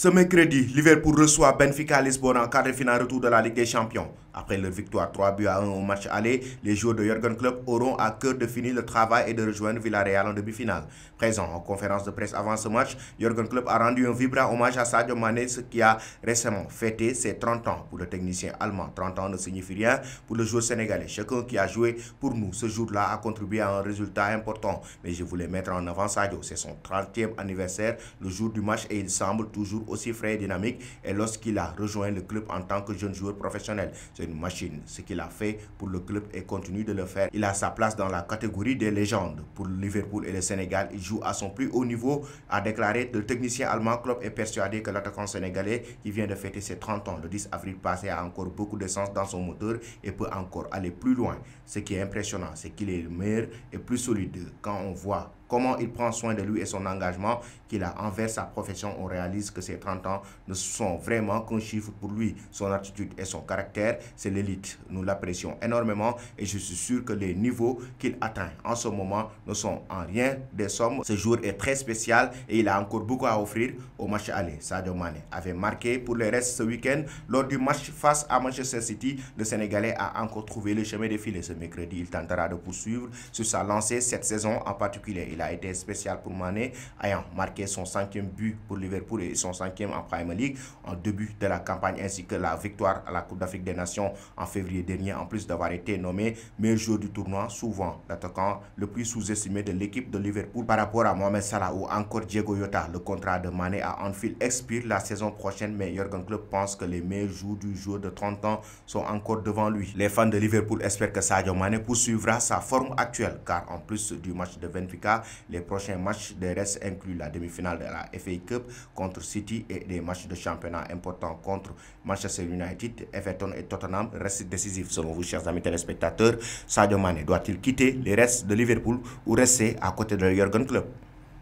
Ce mercredi, Liverpool reçoit Benfica Lisbonne en quart de finale retour de la Ligue des Champions. Après leur victoire 3 buts à 1 au match aller, les joueurs de Jürgen Klopp auront à cœur de finir le travail et de rejoindre Villarreal en demi-finale. Présent en conférence de presse avant ce match, Jürgen Klopp a rendu un vibrant hommage à Sadio Mané, qui a récemment fêté ses 30 ans. Pour le technicien allemand, 30 ans ne signifie rien. Pour le joueur sénégalais, chacun qui a joué pour nous ce jour-là a contribué à un résultat important. Mais je voulais mettre en avant Sadio. C'est son 30e anniversaire le jour du match et il semble toujours aussi frais et dynamique. Et lorsqu'il a rejoint le club en tant que jeune joueur professionnel, machine, ce qu'il a fait pour le club et continue de le faire. Il a sa place dans la catégorie des légendes. Pour Liverpool et le Sénégal, il joue à son plus haut niveau, a déclaré le technicien allemand Klopp est persuadé que l'attaquant sénégalais qui vient de fêter ses 30 ans le 10 avril passé a encore beaucoup de sens dans son moteur et peut encore aller plus loin. Ce qui est impressionnant, c'est qu'il est meilleur et plus solide quand on voit comment il prend soin de lui et son engagement qu'il a envers sa profession. On réalise que ces 30 ans ne sont vraiment qu'un chiffre pour lui. Son attitude et son caractère, c'est l'élite. Nous l'apprécions énormément et je suis sûr que les niveaux qu'il atteint en ce moment ne sont en rien des sommes. Ce jour est très spécial et il a encore beaucoup à offrir au match aller. Sadio Mane avait marqué pour le reste ce week-end. Lors du match face à Manchester City, le Sénégalais a encore trouvé le chemin défilé Ce mercredi, il tentera de poursuivre sur sa lancée cette saison en particulier. Il il a été spécial pour Mané, ayant marqué son cinquième but pour Liverpool et son cinquième en Premier League en début de la campagne, ainsi que la victoire à la Coupe d'Afrique des Nations en février dernier, en plus d'avoir été nommé meilleur joueur du tournoi, souvent l'attaquant le plus sous-estimé de l'équipe de Liverpool par rapport à Mohamed Salah ou encore Diego Yota. Le contrat de Mané à Anfield expire la saison prochaine, mais Jurgen Klopp pense que les meilleurs joueurs du joueur de 30 ans sont encore devant lui. Les fans de Liverpool espèrent que Sadio Mané poursuivra sa forme actuelle, car en plus du match de Benfica, les prochains matchs de reste incluent la demi-finale de la FA Cup contre City et des matchs de championnat importants contre Manchester United, Everton et Tottenham restent décisifs selon vous, chers amis téléspectateurs. Sadio Mane doit-il quitter les restes de Liverpool ou rester à côté de Jurgen Klopp